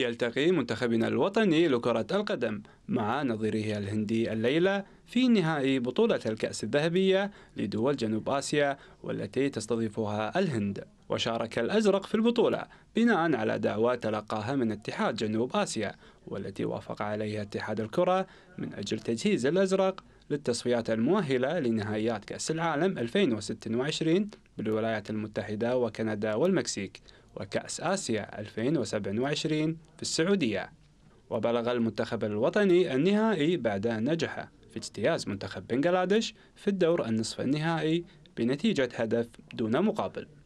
يلتقي منتخبنا الوطني لكرة القدم مع نظيره الهندي الليلة في نهائي بطولة الكأس الذهبية لدول جنوب آسيا والتي تستضيفها الهند وشارك الأزرق في البطولة بناء على دعوة تلقاها من اتحاد جنوب آسيا والتي وافق عليها اتحاد الكرة من أجل تجهيز الأزرق للتصفيات المؤهلة لنهائيات كأس العالم 2026 بالولايات المتحدة وكندا والمكسيك وكأس آسيا 2027 في السعودية وبلغ المنتخب الوطني النهائي بعد أن نجح في اجتياز منتخب بنغلاديش في الدور النصف النهائي بنتيجة هدف دون مقابل